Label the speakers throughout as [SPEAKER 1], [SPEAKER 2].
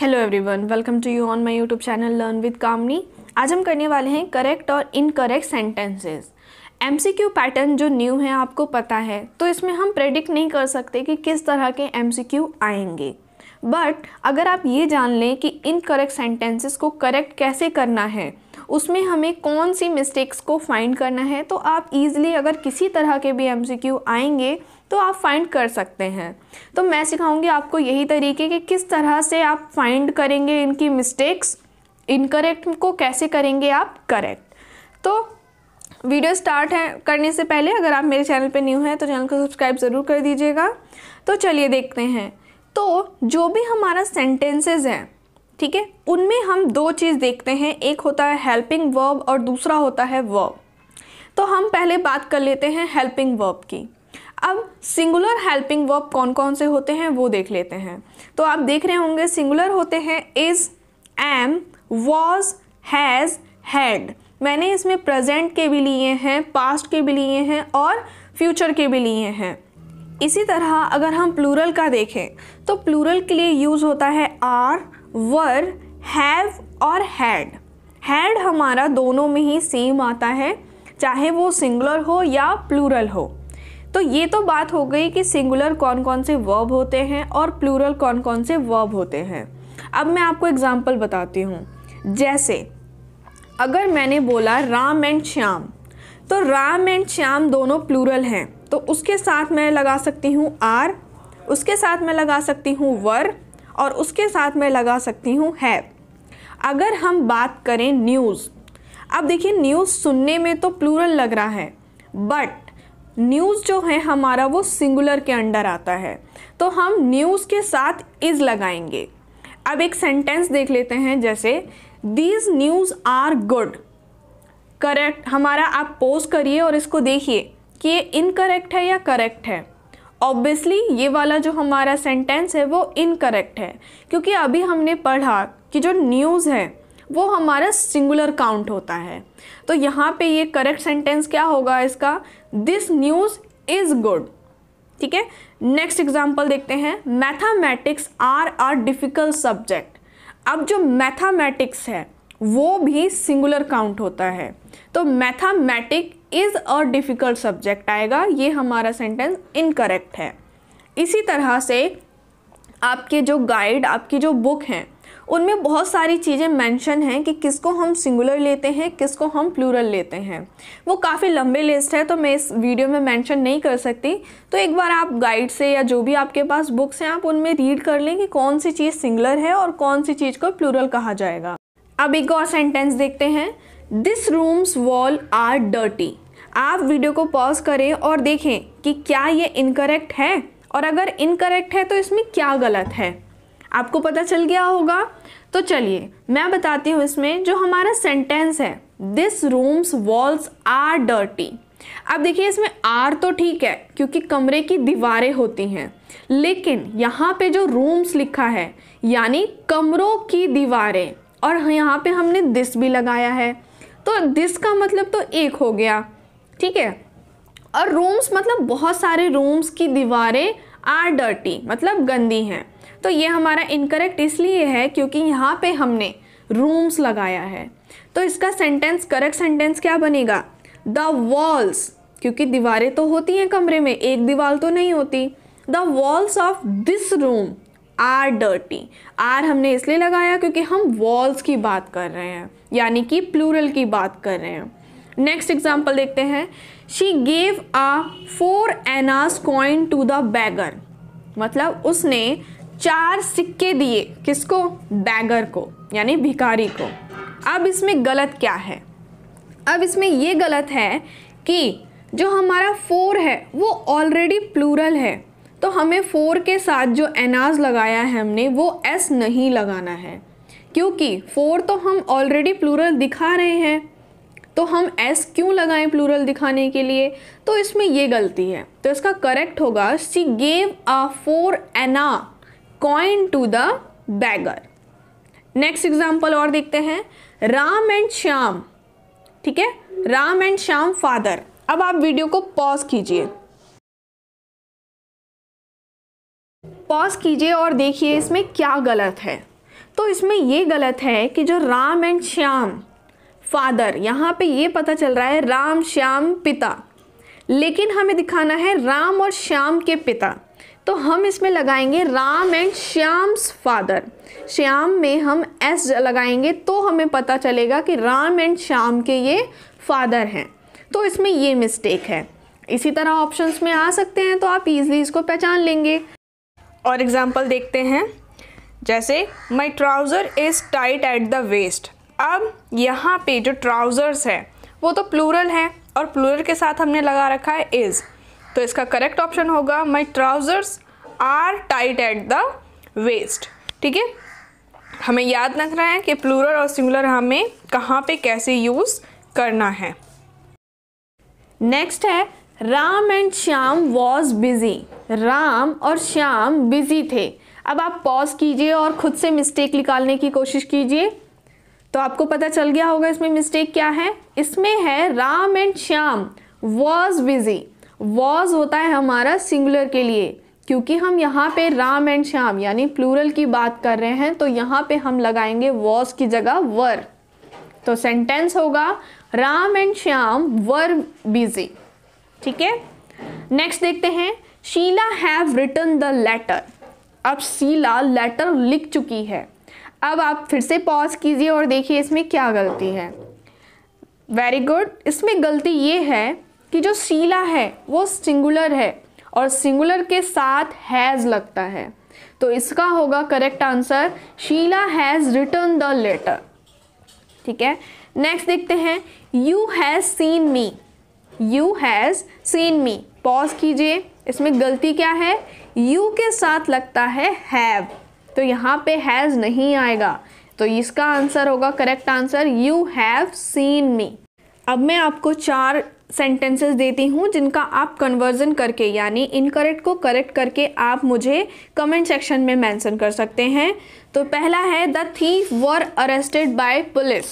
[SPEAKER 1] hello everyone welcome to you on my YouTube channel learn with Kamini आज हम करने वाले हैं करेक्ट और इनकरेक्ट सेंटेंसेस एमसीक्यू पैटर्न जो न्यू है आपको पता है तो इसमें हम प्रेडिक्ट नहीं कर सकते कि किस तरह के एमसीक्यू आएंगे बट अगर आप ये जान लें कि इनकरेक्ट सेंटेंसेस को करेक्ट कैसे करना है उसमें हमें कौन सी मिस्टेक्स को फाइंड करना है तो आप ईज़िली अगर किसी तरह के भी एम आएंगे तो आप फाइंड कर सकते हैं तो मैं सिखाऊंगी आपको यही तरीके कि किस तरह से आप फाइंड करेंगे इनकी मिस्टेक्स इनकरेक्ट को कैसे करेंगे आप करेक्ट तो वीडियो स्टार्ट है करने से पहले अगर आप मेरे चैनल पर न्यू हैं तो चैनल को सब्सक्राइब ज़रूर कर दीजिएगा तो चलिए देखते हैं तो जो भी हमारा सेंटेंसेस हैं ठीक है उनमें हम दो चीज़ देखते हैं एक होता है हेल्पिंग वर्ब और दूसरा होता है वर्ब तो हम पहले बात कर लेते हैं हेल्पिंग वर्ब की अब सिंगुलर हेल्पिंग वर्ब कौन कौन से होते हैं वो देख लेते हैं तो आप देख रहे होंगे सिंगुलर होते हैं is am was has had मैंने इसमें प्रेजेंट के भी लिए हैं पास्ट के भी लिए हैं और फ्यूचर के भी लिए हैं इसी तरह अगर हम प्लूरल का देखें तो प्लूरल के लिए यूज़ होता है आर वर हैव और हैड हैड हमारा दोनों में ही सेम आता है चाहे वो सिंगुलर हो या प्लूरल हो तो ये तो बात हो गई कि सिंगुलर कौन कौन से वर्ब होते हैं और प्लूरल कौन कौन से वर्ब होते हैं अब मैं आपको एग्जाम्पल बताती हूँ जैसे अगर मैंने बोला राम एंड श्याम तो राम एंड श्याम दोनों प्लूरल हैं तो उसके साथ मैं लगा सकती हूँ आर उसके साथ मैं लगा सकती हूँ वर और उसके साथ मैं लगा सकती हूँ है अगर हम बात करें न्यूज़ अब देखिए न्यूज़ सुनने में तो प्लूरल लग रहा है बट न्यूज़ जो है हमारा वो सिंगुलर के अंडर आता है तो हम न्यूज़ के साथ इज़ लगाएंगे अब एक सेंटेंस देख लेते हैं जैसे these news are good correct हमारा आप पोज करिए और इसको देखिए कि ये इनकरेक्ट है या करेक्ट है ऑब्वियसली ये वाला जो हमारा सेंटेंस है वो इनकरेक्ट है क्योंकि अभी हमने पढ़ा कि जो न्यूज़ है वो हमारा सिंगुलर काउंट होता है तो यहाँ पे ये करेक्ट सेंटेंस क्या होगा इसका दिस न्यूज़ इज़ गुड ठीक है नेक्स्ट एग्जाम्पल देखते हैं mathematics are are difficult subject अब जो मैथामेटिक्स है वो भी सिंगुलर काउंट होता है तो mathematic is a difficult subject आएगा ये हमारा सेंटेंस इनकरेक्ट है इसी तरह से आपके जो गाइड आपकी जो बुक हैं उनमें बहुत सारी चीज़ें मेंशन हैं कि किसको हम सिंगुलर लेते हैं किसको हम प्लूरल लेते हैं वो काफ़ी लंबे लिस्ट है तो मैं इस वीडियो में मेंशन नहीं कर सकती तो एक बार आप गाइड से या जो भी आपके पास बुक्स हैं आप उनमें रीड कर लें कि कौन सी चीज़ सिंगुलर है और कौन सी चीज़ को प्लूरल कहा जाएगा अब एक और सेंटेंस देखते हैं this room's wall are dirty आप वीडियो को पॉज करें और देखें कि क्या ये इनकरेक्ट है और अगर इनकरेक्ट है तो इसमें क्या गलत है आपको पता चल गया होगा तो चलिए मैं बताती हूँ इसमें जो हमारा सेंटेंस है this room's walls are dirty अब देखिए इसमें आर तो ठीक है क्योंकि कमरे की दीवारें होती हैं लेकिन यहाँ पे जो रूम्स लिखा है यानी कमरों की दीवारें और यहाँ पे हमने दिस भी लगाया है तो दिस का मतलब तो एक हो गया ठीक है और रूम्स मतलब बहुत सारे रूम्स की दीवारें आर डर्टी मतलब गंदी हैं तो ये हमारा इनकरेक्ट इसलिए है क्योंकि यहाँ पे हमने रूम्स लगाया है तो इसका सेंटेंस करेक्ट सेंटेंस क्या बनेगा द वॉल्स क्योंकि दीवारें तो होती हैं कमरे में एक दीवार तो नहीं होती the walls of this room are dirty are हमने इसलिए लगाया क्योंकि हम वॉल्स की बात कर रहे हैं यानी कि प्लूरल की बात कर रहे हैं नेक्स्ट एग्जाम्पल देखते हैं she gave a four annas coin to the beggar मतलब उसने चार सिक्के दिए किसको बैगर को यानी भिखारी को अब इसमें गलत क्या है अब इसमें ये गलत है कि जो हमारा फोर है वो ऑलरेडी प्लूरल है तो हमें फोर के साथ जो एनाज लगाया है हमने वो एस नहीं लगाना है क्योंकि फोर तो हम ऑलरेडी प्लूरल दिखा रहे हैं तो हम एस क्यों लगाएं प्लूरल दिखाने के लिए तो इसमें ये गलती है तो इसका करेक्ट होगा she gave a four anna coin to the beggar next example और देखते हैं राम एंड श्याम ठीक है राम एंड श्याम फादर अब आप वीडियो को पॉज कीजिए पॉज कीजिए और देखिए इसमें क्या गलत है तो इसमें ये गलत है कि जो राम एंड श्याम फादर यहाँ पे ये पता चल रहा है राम श्याम पिता लेकिन हमें दिखाना है राम और श्याम के पिता तो हम इसमें लगाएंगे राम एंड श्याम्स फादर श्याम में हम एस लगाएंगे तो हमें पता चलेगा कि राम एंड श्याम के ये फादर हैं तो इसमें ये मिस्टेक है इसी तरह ऑप्शंस में आ सकते हैं तो आप इजीली इसको पहचान लेंगे और एग्ज़ाम्पल देखते हैं जैसे my trouser is tight at the waist अब यहाँ पे जो ट्राउज़र्स है वो तो प्लूरल है और प्लूरल के साथ हमने लगा रखा है इज़ तो इसका करेक्ट ऑप्शन होगा my trousers are tight at the waist ठीक है हमें याद रखना है कि प्लूरल और सिंगुलर हमें कहाँ पे कैसे यूज़ करना है नेक्स्ट है Ram and Shyam was busy Ram और श्याम बिज़ी थे अब आप पॉज कीजिए और ख़ुद से मिस्टेक निकालने की कोशिश कीजिए तो आपको पता चल गया होगा इसमें मिस्टेक क्या है इसमें है Ram and Shyam was busy was होता है हमारा सिंगुलर के लिए क्योंकि हम यहाँ पे राम एंड श्याम यानी प्लूरल की बात कर रहे हैं तो यहाँ पे हम लगाएंगे वॉज की जगह वर तो सेंटेंस होगा Ram and Shyam were busy ठीक है नेक्स्ट देखते हैं Sheela have return the letter अब शीला लेटर लिख चुकी है अब आप फिर से पॉज कीजिए और देखिए इसमें क्या गलती है वेरी गुड इसमें गलती ये है कि जो शीला है वो सिंगुलर है और सिंगुलर के साथ हैज़ लगता है तो इसका होगा correct answer Sheela has return the letter ठीक है नेक्स्ट देखते हैं you has seen me you has seen me pause कीजिए इसमें गलती क्या है यू के साथ लगता है हैव तो यहाँ पे हैज़ नहीं आएगा तो इसका आंसर होगा correct answer you have seen me अब मैं आपको चार सेंटेंसेस देती हूँ जिनका आप कन्वर्जन करके यानी इनकरेक्ट को करेक्ट करके आप मुझे कमेंट सेक्शन में मेंशन कर सकते हैं तो पहला है the thief were arrested by police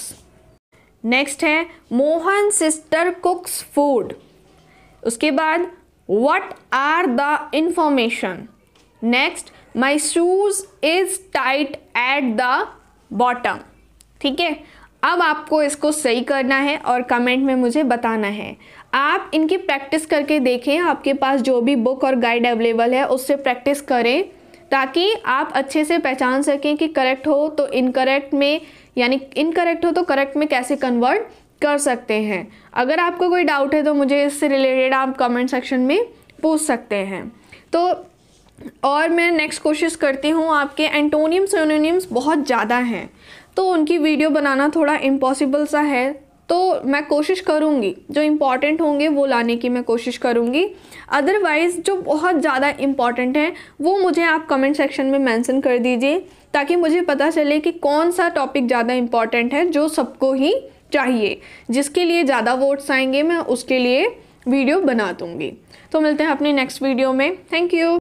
[SPEAKER 1] next है मोहन सिस्टर कुक्स फूड उसके बाद what are the information next my shoes is tight at the bottom ठीक है अब आपको इसको सही करना है और कमेंट में मुझे बताना है आप इनकी प्रैक्टिस करके देखें आपके पास जो भी बुक और गाइड अवेलेबल है उससे प्रैक्टिस करें ताकि आप अच्छे से पहचान सकें कि करेक्ट हो तो इनकरेक्ट में यानी इनकरेक्ट हो तो करेक्ट में कैसे कन्वर्ट कर सकते हैं अगर आपको कोई डाउट है तो मुझे इससे रिलेटेड आप कमेंट सेक्शन में पूछ सकते हैं तो और मैं नेक्स्ट कोशिश करती हूँ आपके एंटोनियम सोनोनियम्स बहुत ज़्यादा हैं तो उनकी वीडियो बनाना थोड़ा इम्पॉसिबल सा है तो मैं कोशिश करूँगी जो इम्पॉर्टेंट होंगे वो लाने की मैं कोशिश करूँगी अदरवाइज़ जो बहुत ज़्यादा इम्पॉर्टेंट हैं वो मुझे आप कमेंट सेक्शन में मैंसन कर दीजिए ताकि मुझे पता चले कि कौन सा टॉपिक ज़्यादा इम्पॉर्टेंट है जो सबको ही चाहिए जिसके लिए ज़्यादा वोट्स आएंगे मैं उसके लिए वीडियो बना दूँगी तो मिलते हैं अपने नेक्स्ट वीडियो में थैंक यू